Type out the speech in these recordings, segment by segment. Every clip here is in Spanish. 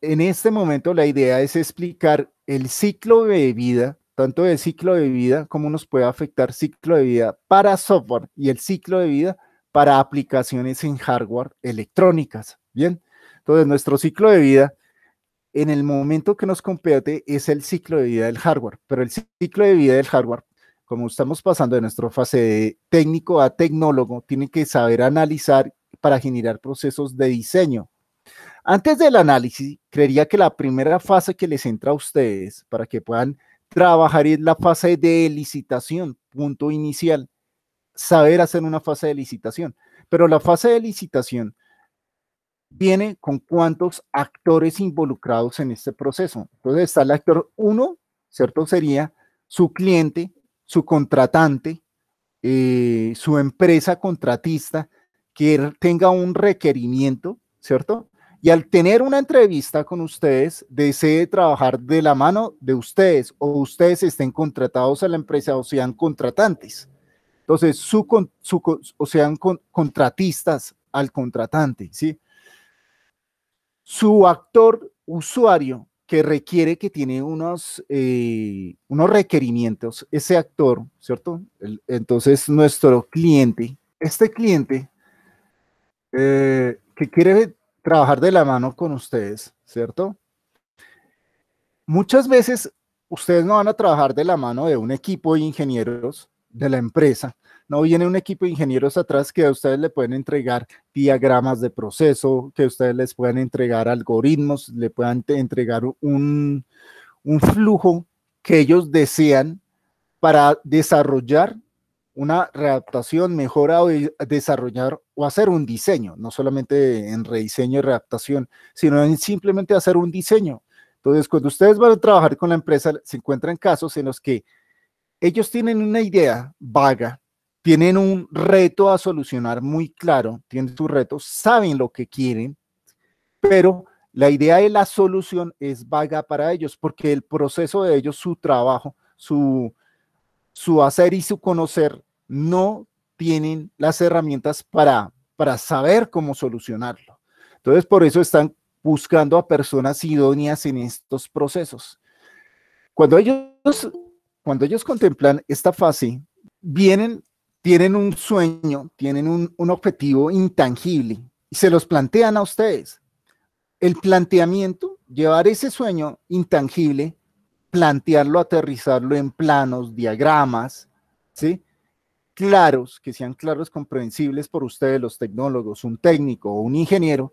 En este momento la idea es explicar el ciclo de vida, tanto el ciclo de vida, como nos puede afectar ciclo de vida para software y el ciclo de vida para aplicaciones en hardware electrónicas. Bien, entonces nuestro ciclo de vida en el momento que nos compete es el ciclo de vida del hardware, pero el ciclo de vida del hardware, como estamos pasando de nuestra fase de técnico a tecnólogo, tiene que saber analizar para generar procesos de diseño antes del análisis, creería que la primera fase que les entra a ustedes para que puedan trabajar es la fase de licitación, punto inicial. Saber hacer una fase de licitación. Pero la fase de licitación viene con cuántos actores involucrados en este proceso. Entonces está el actor uno, ¿cierto? Sería su cliente, su contratante, eh, su empresa contratista que tenga un requerimiento, ¿cierto? Y al tener una entrevista con ustedes, desee trabajar de la mano de ustedes o ustedes estén contratados a la empresa o sean contratantes. Entonces, su, su o sean contratistas al contratante, ¿sí? Su actor usuario que requiere que tiene unos, eh, unos requerimientos, ese actor, ¿cierto? entonces, nuestro cliente, este cliente eh, que quiere trabajar de la mano con ustedes, ¿cierto? Muchas veces ustedes no van a trabajar de la mano de un equipo de ingenieros de la empresa. No viene un equipo de ingenieros atrás que a ustedes le pueden entregar diagramas de proceso, que ustedes les puedan entregar algoritmos, le puedan entregar un, un flujo que ellos desean para desarrollar una readaptación, mejora o desarrollar o hacer un diseño, no solamente en rediseño y readaptación, sino en simplemente hacer un diseño. Entonces, cuando ustedes van a trabajar con la empresa, se encuentran casos en los que ellos tienen una idea vaga, tienen un reto a solucionar muy claro, tienen su reto, saben lo que quieren, pero la idea de la solución es vaga para ellos, porque el proceso de ellos, su trabajo, su, su hacer y su conocer no tienen las herramientas para, saber cómo solucionarlo. Entonces, por eso están buscando a personas idóneas en estos procesos. Cuando ellos, cuando ellos contemplan esta fase, vienen, tienen un sueño, tienen un, un objetivo intangible y se los plantean a ustedes. El planteamiento, llevar ese sueño intangible, plantearlo, aterrizarlo en planos, diagramas, ¿sí? claros, que sean claros, comprensibles por ustedes los tecnólogos, un técnico o un ingeniero,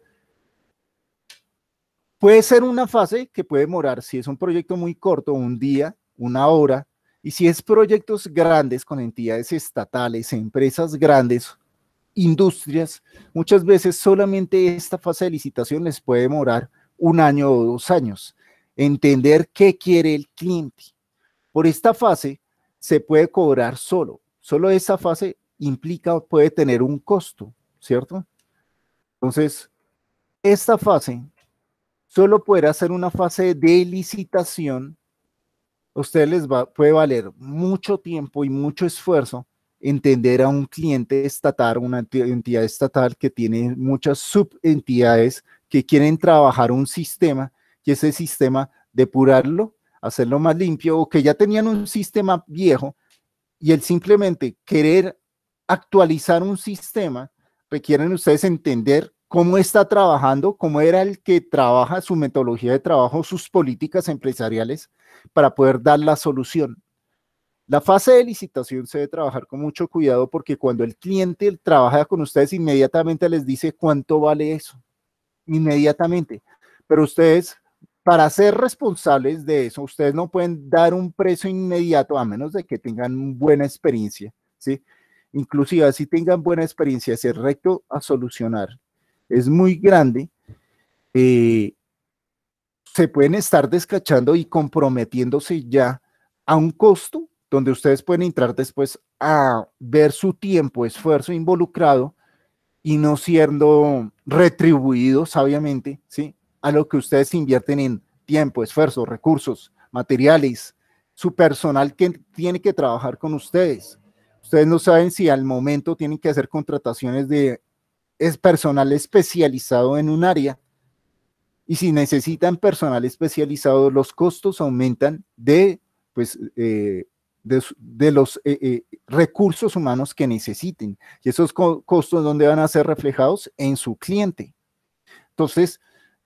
puede ser una fase que puede demorar, si es un proyecto muy corto, un día, una hora, y si es proyectos grandes con entidades estatales, empresas grandes, industrias, muchas veces solamente esta fase de licitación les puede demorar un año o dos años. Entender qué quiere el cliente. Por esta fase se puede cobrar solo, Solo esa fase implica, puede tener un costo, ¿cierto? Entonces, esta fase solo puede ser una fase de licitación. A ustedes les va, puede valer mucho tiempo y mucho esfuerzo entender a un cliente estatal, una entidad estatal que tiene muchas subentidades que quieren trabajar un sistema que ese sistema depurarlo, hacerlo más limpio o que ya tenían un sistema viejo y el simplemente querer actualizar un sistema, requieren ustedes entender cómo está trabajando, cómo era el que trabaja su metodología de trabajo, sus políticas empresariales para poder dar la solución. La fase de licitación se debe trabajar con mucho cuidado porque cuando el cliente trabaja con ustedes, inmediatamente les dice cuánto vale eso. Inmediatamente. Pero ustedes para ser responsables de eso, ustedes no pueden dar un precio inmediato a menos de que tengan buena experiencia, ¿sí? Inclusive, si tengan buena experiencia, ese recto a solucionar es muy grande, eh, se pueden estar descachando y comprometiéndose ya a un costo donde ustedes pueden entrar después a ver su tiempo, esfuerzo involucrado y no siendo retribuidos, sabiamente, ¿sí? a lo que ustedes invierten en tiempo, esfuerzo, recursos, materiales, su personal que tiene que trabajar con ustedes. Ustedes no saben si al momento tienen que hacer contrataciones de es personal especializado en un área y si necesitan personal especializado, los costos aumentan de, pues, eh, de, los eh, eh, recursos humanos que necesiten. Y esos costos, ¿dónde van a ser reflejados? En su cliente. Entonces,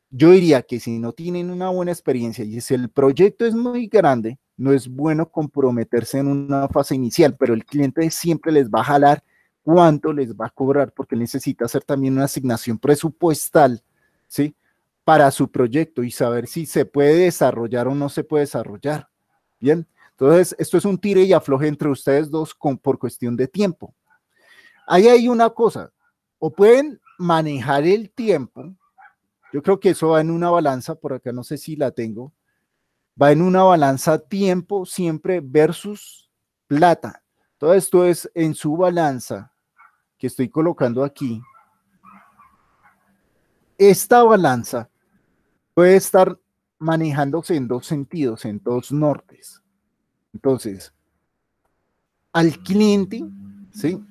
yo diría que si no tienen una buena experiencia y si el proyecto es muy grande, no es bueno comprometerse en una fase inicial, pero el cliente siempre les va a jalar cuánto les va a cobrar porque necesita hacer también una asignación presupuestal, ¿sí? Para su proyecto y saber si se puede desarrollar o no se puede desarrollar. Bien, entonces esto es un tire y afloje entre ustedes dos por cuestión de tiempo. Ahí hay una cosa, o pueden manejar el tiempo yo creo que eso va en una balanza, por acá no sé si la tengo, va en una balanza tiempo siempre versus plata. Todo esto es en su balanza que estoy colocando aquí. Esta balanza puede estar manejándose en dos sentidos, en dos nortes. Entonces, al cliente, ¿sí?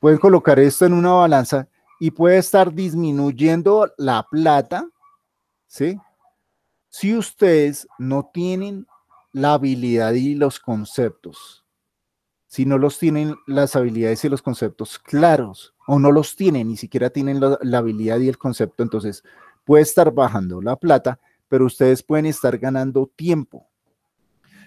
Pueden colocar esto en una balanza y puede estar disminuyendo la plata, ¿sí? Si ustedes no tienen la habilidad y los conceptos, si no los tienen las habilidades y los conceptos claros, o no los tienen, ni siquiera tienen la, habilidad y el concepto, entonces puede estar bajando la plata, pero ustedes pueden estar ganando tiempo.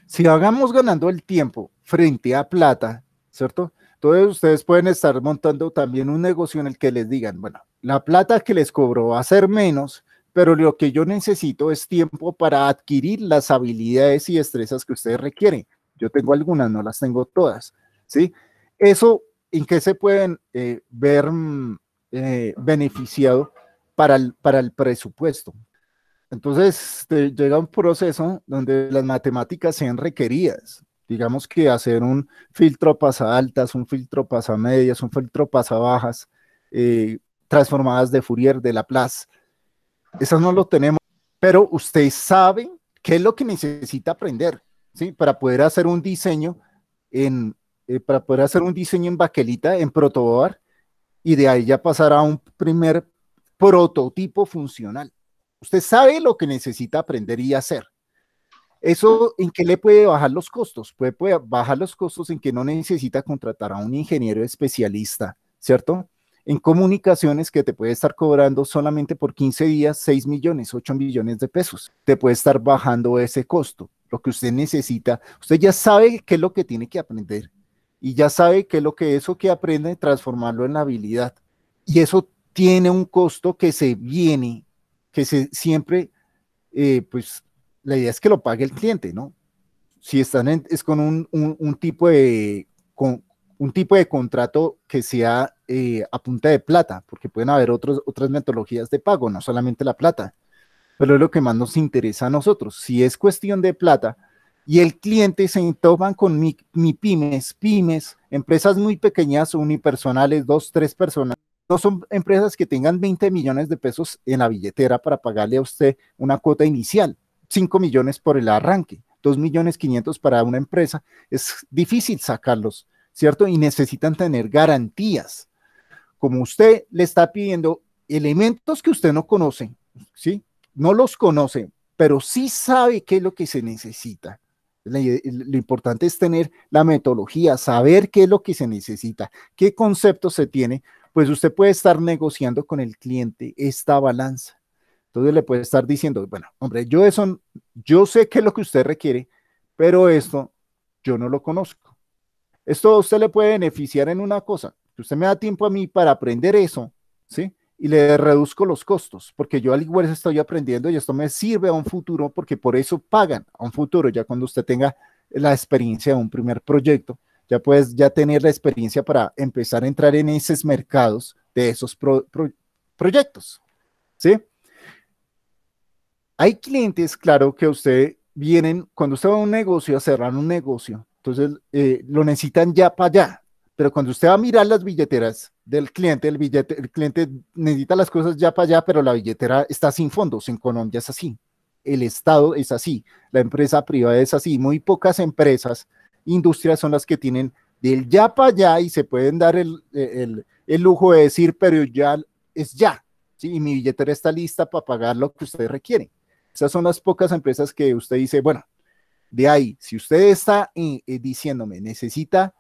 Si hagamos ganando el tiempo frente a plata, ¿cierto? Entonces ustedes pueden estar montando también un negocio en el que les digan, bueno, la plata que les cobro va a ser menos, pero lo que yo necesito es tiempo para adquirir las habilidades y destrezas que ustedes requieren. Yo tengo algunas, no las tengo todas, ¿sí? Eso, ¿en qué se pueden eh, ver mm, eh, beneficiado para el, para el presupuesto? Entonces, este, llega un proceso donde las matemáticas sean requeridas, digamos que hacer un filtro pasa altas, un filtro pasa medias, un filtro pasa bajas, eh, transformadas de Fourier, de Laplace. Eso no lo tenemos, pero usted sabe qué es lo que necesita aprender, ¿sí? Para poder hacer un diseño en, eh, para poder hacer un diseño en baquelita, en protoboard, y de ahí ya pasar a un primer prototipo funcional. Usted sabe lo que necesita aprender y hacer. ¿Eso en qué le puede bajar los costos? Puede, bajar los costos en que no necesita contratar a un ingeniero especialista, ¿cierto? En comunicaciones que te puede estar cobrando solamente por 15 días 6 millones, 8 millones de pesos. Te puede estar bajando ese costo. Lo que usted necesita, usted ya sabe qué es lo que tiene que aprender y ya sabe qué es lo que eso que aprende transformarlo en habilidad. Y eso tiene un costo que se viene, que se siempre, eh, pues la idea es que lo pague el cliente, ¿no? Si están es con un, tipo de un tipo de contrato que sea eh, a punta de plata, porque pueden haber otros, otras metodologías de pago, no solamente la plata, pero es lo que más nos interesa a nosotros. Si es cuestión de plata y el cliente se toman con mi, mi pymes, pymes, empresas muy pequeñas, unipersonales, dos, tres personas, no son empresas que tengan 20 millones de pesos en la billetera para pagarle a usted una cuota inicial 5 millones por el arranque, 2 millones 500 para una empresa, es difícil sacarlos, ¿cierto? Y necesitan tener garantías. Como usted le está pidiendo elementos que usted no conoce, ¿sí? No los conoce, pero sí sabe qué es lo que se necesita. Lo importante es tener la metodología, saber qué es lo que se necesita, qué concepto se tiene, pues usted puede estar negociando con el cliente esta balanza. Entonces le puede estar diciendo, bueno, hombre, yo eso, yo sé que es lo que usted requiere, pero esto yo no lo conozco. Esto usted le puede beneficiar en una cosa, que usted me da tiempo a mí para aprender eso, ¿sí? Y le reduzco los costos, porque yo al igual estoy aprendiendo y esto me sirve a un futuro, porque por eso pagan a un futuro, ya cuando usted tenga la experiencia de un primer proyecto, ya puedes ya tener la experiencia para empezar a entrar en esos mercados de esos proyectos, ¿sí? Hay clientes, claro, que usted vienen, cuando usted va a un negocio, a cerrar un negocio, entonces eh, lo necesitan ya para allá, pero cuando usted va a mirar las billeteras del cliente, el, billete, el cliente necesita las cosas ya para allá, pero la billetera está sin fondos, en Colombia es así, el Estado es así, la empresa privada es así, muy pocas empresas, industrias son las que tienen del ya para allá y se pueden dar el, lujo de decir, pero ya es ya, ¿sí? y mi billetera está lista para pagar lo que usted requieren. Esas son las pocas empresas que usted dice, bueno, de ahí, si usted está eh, eh, diciéndome, necesita,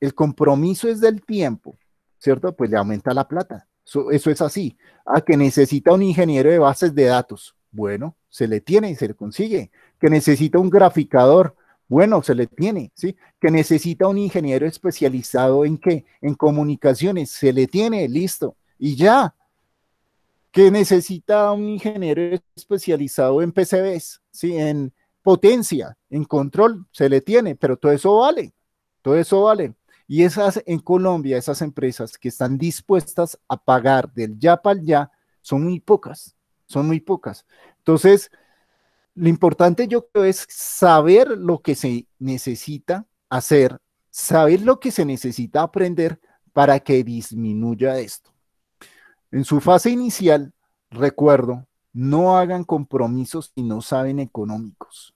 el compromiso es del tiempo, ¿cierto? Pues le aumenta la plata. Eso, es así. A ah, que necesita un ingeniero de bases de datos. Bueno, se le tiene y se le consigue. Que necesita un graficador. Bueno, se le tiene, ¿sí? Que necesita un ingeniero especializado en qué? En comunicaciones. Se le tiene, listo. Y ya, que necesita un ingeniero especializado en PCBs, ¿sí? en potencia, en control, se le tiene, pero todo eso vale, todo eso vale. Y esas en Colombia, esas empresas que están dispuestas a pagar del ya para el ya, son muy pocas, son muy pocas. Entonces, lo importante yo creo es saber lo que se necesita hacer, saber lo que se necesita aprender para que disminuya esto. En su fase inicial, recuerdo, no hagan compromisos si no saben económicos.